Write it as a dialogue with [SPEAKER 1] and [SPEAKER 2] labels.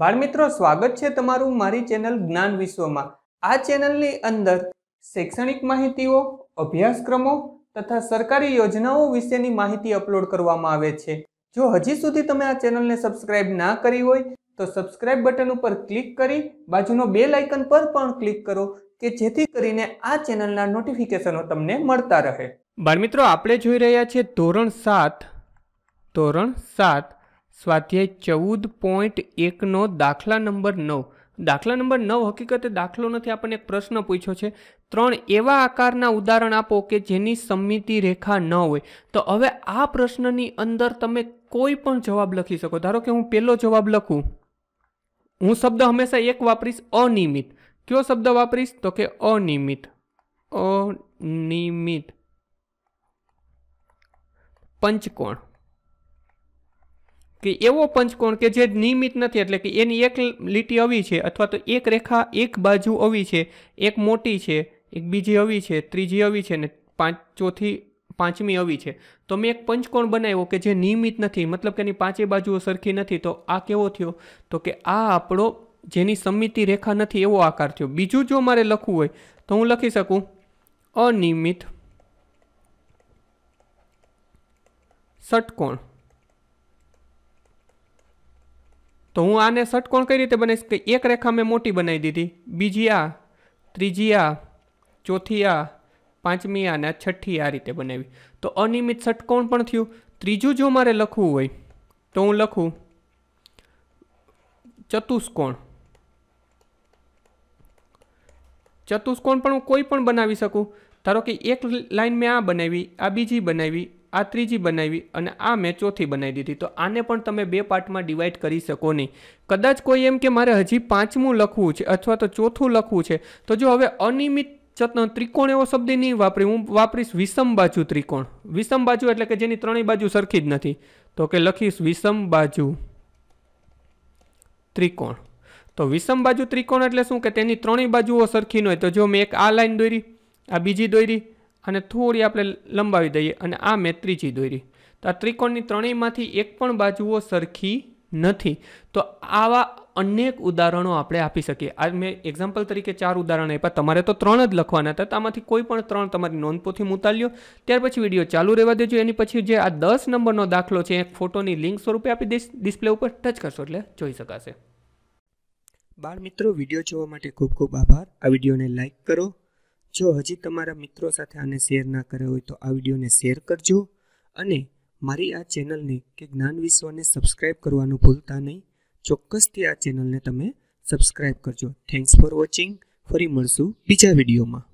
[SPEAKER 1] બાળમિત્રો સ્વાગત છે તમારું મારી ચેનલ જ્ઞાન વિશ્વમાં આ ચેનલની અંદર શૈક્ષણિક માહિતીઓ અભ્યાસક્રમો તથા સરકારી યોજનાઓ વિશેની માહિતી અપલોડ કરવામાં આવે છે જો હજી સુધી તમે આ ચેનલને સબસ્ક્રાઇબ ના કરી હોય તો સબસ્ક્રાઇબ બટન ઉપર ક્લિક કરી બાજુનો બે લાઇકન પર પણ ક્લિક કરો કે જેથી કરીને આ ચેનલના નોટિફિકેશનો તમને મળતા રહે બાળમિત્રો આપણે જોઈ રહ્યા છીએ ધોરણ સાત ધોરણ સાત સ્વાધ્યાય ચૌદ પોઈન્ટ એકનો દાખલા નંબર નવ દાખલા નંબર નવ હકીકતે દાખલો નથી આપણને એક પ્રશ્ન પૂછ્યો છે ત્રણ એવા આકારના ઉદાહરણ આપો કે જેની સમિતિ રેખા ન હોય તો હવે આ પ્રશ્નની અંદર તમે કોઈ પણ જવાબ લખી શકો ધારો કે હું પહેલો જવાબ લખું હું શબ્દ હંમેશા એક વાપરીશ અનિયમિત કયો શબ્દ વાપરીશ તો કે અનિયમિત અનિયમિત પંચકોણ કે એવો પંચકોણ કે જે નિયમિત નથી એટલે કે એની એક લીટી આવી છે અથવા તો એક રેખા એક બાજુ આવી છે એક મોટી છે એક બીજી આવી છે ત્રીજી આવી છે ને પાંચ ચોથી પાંચમી આવી છે તો મેં એક પંચકોણ બનાવ્યો કે જે નિયમિત નથી મતલબ કે એની પાંચે બાજુઓ સરખી નથી તો આ કેવો થયો તો કે આ આપણો જેની સમિતિ રેખા નથી એવો આકાર થયો બીજું જો મારે લખવું હોય તો હું લખી શકું અનિયમિત ષટકોણ તો હું આને ષટકોણ કઈ રીતે બનાવીશ કે એક રેખા મેં મોટી બનાવી દીધી બીજી આ ત્રીજી આ ચોથી આ પાંચમી આ અને છઠ્ઠી આ રીતે બનાવી તો અનિયમિત ષટકોણ પણ થયું ત્રીજું જો મારે લખવું હોય તો હું લખું ચતુષ્કોણ ચતુષ્કોણ પણ હું કોઈ પણ બનાવી શકું ધારો કે એક લાઈન મેં આ બનાવી આ બીજી બનાવી આ ત્રીજી બનાવી અને આ મેં ચોથી બનાવી દીધી તો આને પણ તમે બે પાર્ટમાં ડિવાઈડ કરી શકો નહીં કદાચ કોઈ એમ કે મારે હજી પાંચમું લખવું છે અથવા તો ચોથું લખવું છે તો જો હવે અનિયમિત ત્રિકોણ એવો શબ્દ નહીં વાપરી હું વાપરીશ વિષમ બાજુ ત્રિકોણ વિષમ બાજુ એટલે કે જેની ત્રણેય બાજુ સરખી જ નથી તો કે લખીશ વિષમ બાજુ ત્રિકોણ તો વિષમ બાજુ ત્રિકોણ એટલે શું કે તેની ત્રણેય બાજુઓ સરખી ન હોય તો જો મેં એક આ લાઈન દોરી આ બીજી દોરી અને થોડી આપણે લંબાવી દઈએ અને આ મેં ત્રીજી દોરી તો આ ત્રિકોણની ત્રણેયમાંથી એક પણ બાજુઓ સરખી નથી તો આવા અનેક ઉદાહરણો આપણે આપી શકીએ આ મેં એક્ઝામ્પલ તરીકે ચાર ઉદાહરણ આપ્યા તમારે તો ત્રણ જ લખવાના હતા આમાંથી કોઈ પણ ત્રણ તમારી નોંધપોથી મુતાલ્યો ત્યાર પછી વિડીયો ચાલુ રહેવા દેજો એની પછી જે આ દસ નંબરનો દાખલો છે એક ફોટોની લિંક સ્વરૂપે આપી દઈશ ડિસ્પ્લે ઉપર ટચ કરશો એટલે જોઈ શકાશે
[SPEAKER 2] બાળ મિત્રો વિડીયો જોવા માટે ખૂબ ખૂબ આભાર આ વિડીયોને લાઇક કરો જો હજી તમારા મિત્રો સાથે આને શેર ના કર્યો હોય તો આ વિડીયોને શેર કરજો અને મારી આ ચેનલને કે જ્ઞાન વિશ્વને સબસ્ક્રાઈબ કરવાનું ભૂલતા નહીં ચોક્કસથી આ ચેનલને તમે સબસ્ક્રાઈબ કરજો થેન્ક્સ ફોર વોચિંગ ફરી મળશું બીજા વિડીયોમાં